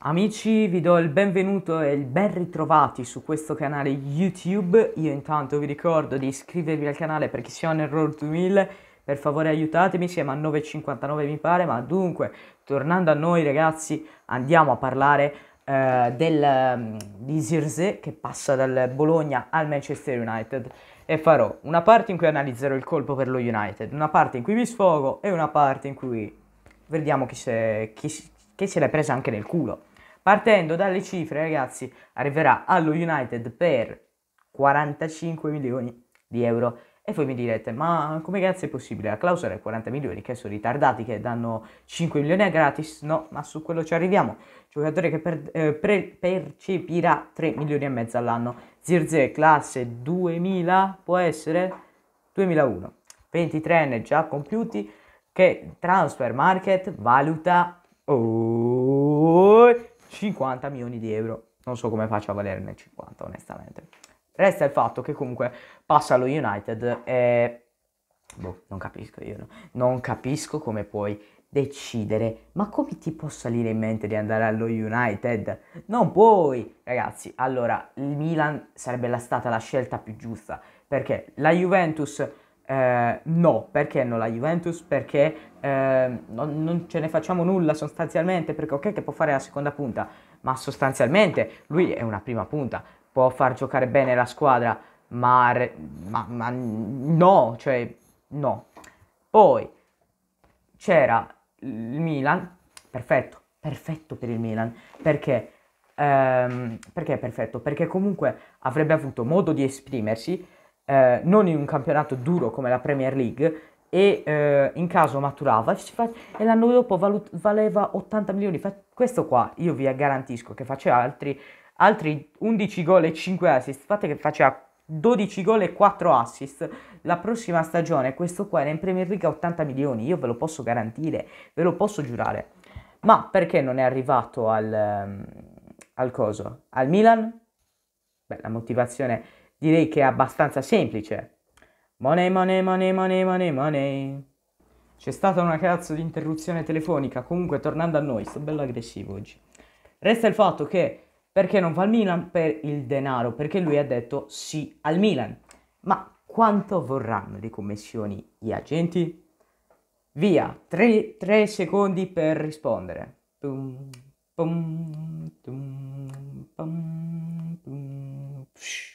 Amici, vi do il benvenuto e il ben ritrovati su questo canale YouTube. Io intanto vi ricordo di iscrivervi al canale perché siamo nel on Error 2000. Per favore aiutatemi, siamo a 9,59 mi pare, ma dunque, tornando a noi ragazzi, andiamo a parlare eh, del, mm, di Zirze che passa dal Bologna al Manchester United e farò una parte in cui analizzerò il colpo per lo United, una parte in cui mi sfogo e una parte in cui vediamo chi, chi, che se l'è presa anche nel culo. Partendo dalle cifre, ragazzi, arriverà allo United per 45 milioni di euro. E voi mi direte, ma come cazzo è possibile? La clausola è 40 milioni, che sono ritardati, che danno 5 milioni a gratis? No, ma su quello ci arriviamo. Giocatore che per, eh, pre, percepirà 3 milioni e mezzo all'anno. Zirze, classe 2000, può essere 2001. 23enne già compiuti, che Transfer Market valuta 50 milioni di euro. Non so come faccio a valerne 50, onestamente. Resta il fatto che comunque passa allo United e... Boh, non capisco io, no? Non capisco come puoi decidere. Ma come ti può salire in mente di andare allo United? Non puoi! Ragazzi, allora, il Milan sarebbe la stata la scelta più giusta. Perché la Juventus eh, no, perché no la Juventus? Perché eh, non, non, ce ne facciamo nulla sostanzialmente, perché ok che può fare la seconda punta, ma sostanzialmente lui è una prima punta, può far giocare bene la squadra, ma, ma, ma no, cioè no. Poi c'era il Milan, perfetto, perfetto per il Milan, perché, ehm, perché è perfetto? Perché comunque avrebbe avuto modo di esprimersi eh, non in un campionato duro come la Premier League e eh, in caso maturava e l'anno dopo valut- valeva 80 milioni. Fa- questo qua io vi garantisco che faceva altri, altri 11 gol e 5 assist, fate che faceva 12 gol e 4 assist. La prossima stagione questo qua era in Premier League a 80 milioni, io ve lo posso garantire, ve lo posso giurare. Ma perché non è arrivato al, ehm, al coso? Al Milan? Beh, la motivazione direi che è abbastanza semplice. Money, money, money, money, money, money. C'è stata una cazzo di interruzione telefonica, comunque tornando a noi, sto bello aggressivo oggi. Resta il fatto che perché non va al Milan per il denaro, perché lui ha detto sì al Milan. Ma quanto vorranno le commissioni gli agenti? Via, 3 secondi per rispondere. Pum, pum, tum, pum, pum, psh.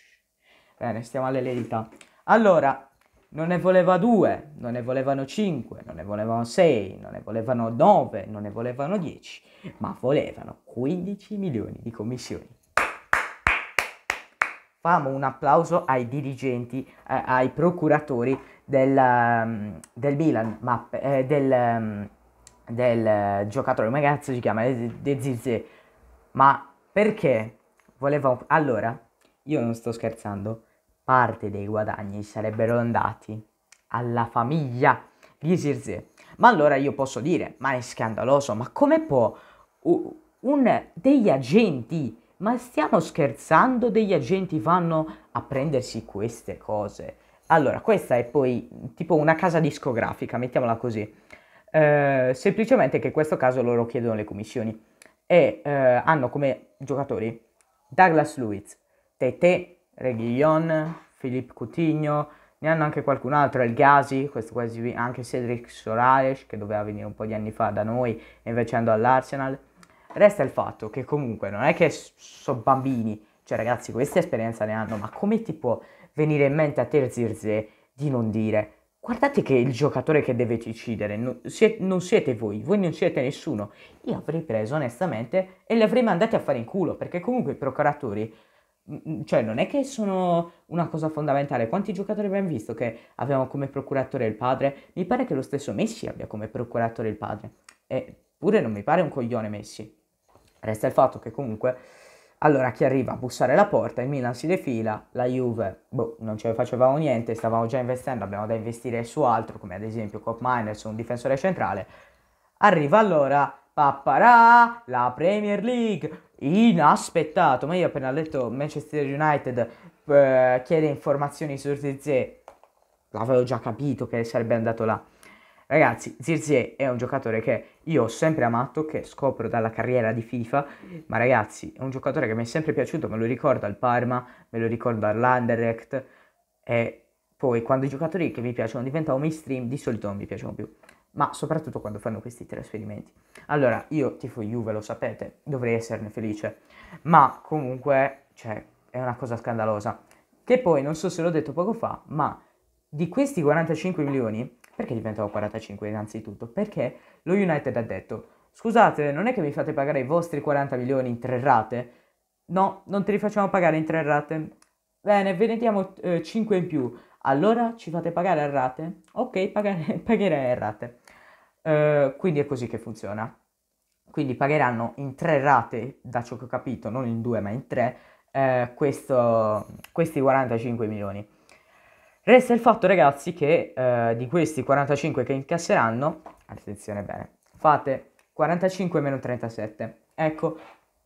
Bene, stiamo alle verità. Allora, non ne voleva due, non ne volevano cinque, non ne volevano sei, non ne volevano nove, non ne volevano dieci, ma volevano 15 milioni di commissioni. Famo un applauso ai dirigenti, eh, ai procuratori del, um, del Milan, ma, eh, del, um, del uh, giocatore, come cazzo si chiama? De Zizze. Ma perché voleva... Allora, io non sto scherzando parte dei guadagni sarebbero andati alla famiglia di Zirze. Ma allora io posso dire, ma è scandaloso, ma come può un, un degli agenti, ma stiamo scherzando, degli agenti vanno a prendersi queste cose? Allora, questa è poi tipo una casa discografica, mettiamola così. Eh, semplicemente che in questo caso loro chiedono le commissioni e eh, hanno come giocatori Douglas Lewis, Tete Reguillon, Philippe Coutinho, ne hanno anche qualcun altro, El Ghazi, questo quasi anche Cedric Sorares che doveva venire un po' di anni fa da noi e invece andò all'Arsenal. Resta il fatto che comunque non è che sono bambini, cioè ragazzi questa esperienza ne hanno, ma come ti può venire in mente a te di non dire guardate che il giocatore che deve uccidere non, siete, non siete voi, voi non siete nessuno. Io avrei preso onestamente e li avrei mandati a fare in culo perché comunque i procuratori cioè non è che sono una cosa fondamentale. Quanti giocatori abbiamo visto che avevano come procuratore il padre? Mi pare che lo stesso Messi abbia come procuratore il padre. Eppure non mi pare un coglione Messi. Resta il fatto che comunque... Allora chi arriva a bussare la porta, il Milan si defila, la Juve, boh, non ce ne facevamo niente, stavamo già investendo, abbiamo da investire su altro, come ad esempio Cop Miners o un difensore centrale. Arriva allora, papparà, la Premier League, inaspettato, ma io ho appena letto Manchester United eh, chiede informazioni su Zirze, l'avevo già capito che sarebbe andato là. Ragazzi, Zirze è un giocatore che io ho sempre amato, che scopro dalla carriera di FIFA, ma ragazzi, è un giocatore che mi è sempre piaciuto, me lo ricordo al Parma, me lo ricordo all'Anderlecht e poi quando i giocatori che mi piacciono diventano mainstream, di solito non mi piacciono più ma soprattutto quando fanno questi trasferimenti. Allora, io tifo Juve, lo sapete, dovrei esserne felice, ma comunque, cioè, è una cosa scandalosa. Che poi, non so se l'ho detto poco fa, ma di questi 45 milioni, perché diventano 45 innanzitutto? Perché lo United ha detto, scusate, non è che mi fate pagare i vostri 40 milioni in tre rate? No, non te li facciamo pagare in tre rate. Bene, ve ne diamo eh, 5 in più. Allora ci fate pagare a rate? Ok, pagare, pagherei a rate. Eh, quindi è così che funziona. Quindi pagheranno in tre rate, da ciò che ho capito, non in due ma in tre, eh, questo, questi 45 milioni. Resta il fatto ragazzi che eh, di questi 45 che incasseranno, attenzione bene, fate 45 meno 37, ecco,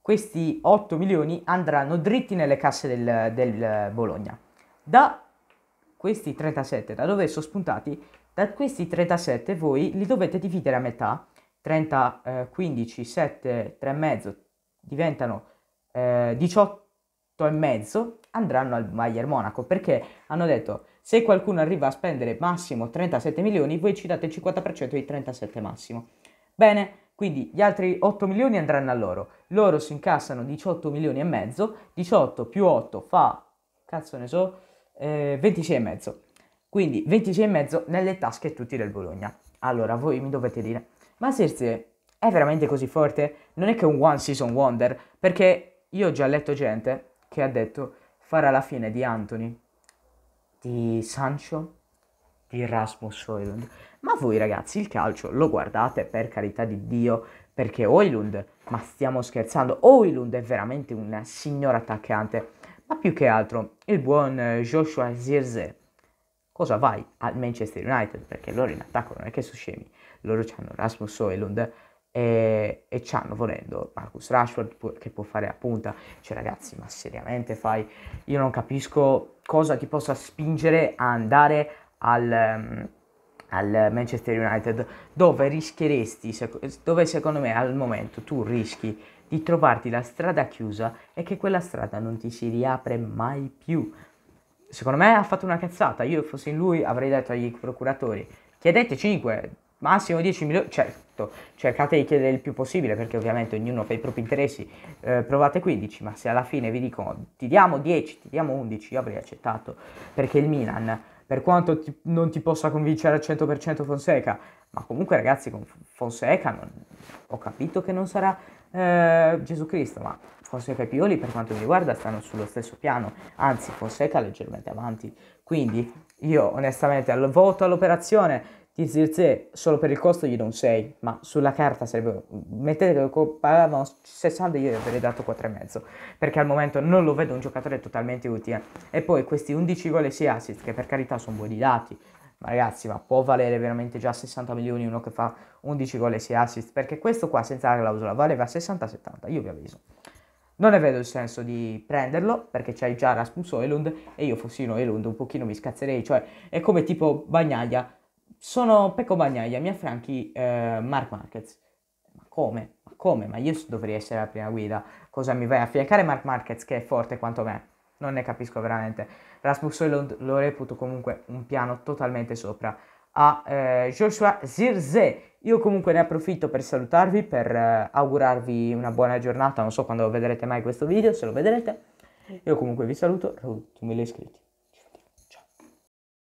questi 8 milioni andranno dritti nelle casse del, del Bologna. Da questi 37, da dove sono spuntati da questi 37 voi li dovete dividere a metà, 30, eh, 15, 7, 3,5 diventano eh, 18,5 andranno al Bayern Monaco perché hanno detto se qualcuno arriva a spendere massimo 37 milioni voi ci date il 50% dei 37 massimo. Bene, quindi gli altri 8 milioni andranno a loro. Loro si incassano 18 milioni e mezzo, 18 più 8 fa, cazzo ne so, eh, 26 e mezzo. Quindi 26,5 nelle tasche tutti del Bologna. Allora, voi mi dovete dire, ma Sirze è veramente così forte? Non è che un one season wonder, perché io ho già letto gente che ha detto farà la fine di Anthony, di Sancho, di Rasmus Oilund. Ma voi ragazzi il calcio lo guardate per carità di Dio, perché Oilund, ma stiamo scherzando, Oilund è veramente un signor attaccante. Ma più che altro il buon eh, Joshua Zirze cosa vai al Manchester United? Perché loro in attacco non è che sono scemi, loro hanno Rasmus Soelund e, e hanno volendo Marcus Rashford che può fare a punta, cioè ragazzi ma seriamente fai, io non capisco cosa ti possa spingere a andare al... Um, al Manchester United dove rischieresti, sec- dove secondo me al momento tu rischi di trovarti la strada chiusa e che quella strada non ti si riapre mai più secondo me ha fatto una cazzata. Io fossi in lui avrei detto agli procuratori, chiedete 5, massimo 10 milioni, certo, cercate di chiedere il più possibile perché ovviamente ognuno fa i propri interessi, eh, provate 15, ma se alla fine vi dicono ti diamo 10, ti diamo 11, io avrei accettato perché il Milan, per quanto ti, non ti possa convincere al 100% Fonseca, ma comunque ragazzi con Fonseca non, ho capito che non sarà eh, Gesù Cristo, ma forse i Pioli per quanto mi riguarda stanno sullo stesso piano, anzi Fonseca leggermente avanti. Quindi io onestamente al voto all'operazione di Zirze solo per il costo gli do un 6, ma sulla carta sarebbe... mettete che pagavano 60 io gli avrei dato 4,5, perché al momento non lo vedo un giocatore totalmente utile. E poi questi 11 gol e 6 assist, che per carità sono buoni dati, ragazzi, ma può valere veramente già 60 milioni uno che fa 11 gol e 6 assist? Perché questo qua senza la clausola valeva 60-70, io vi avviso. Non ne vedo il senso di prenderlo perché c'hai già Rasmus Oilund e io fossi fossino Oilund un pochino mi scazzerei, cioè è come tipo Bagnaia. Sono Pecco Bagnaia, mi affranchi eh, Mark Marquez. Ma come? Ma come? Ma io dovrei essere la prima guida. Cosa mi vai a fiaccare Mark Marquez che è forte quanto me? non ne capisco veramente. Rasmus Hoylund lo reputo comunque un piano totalmente sopra a eh, Joshua Zirze. Io comunque ne approfitto per salutarvi, per eh, augurarvi una buona giornata. Non so quando vedrete mai questo video, se lo vedrete. Io comunque vi saluto, 100.000 iscritti.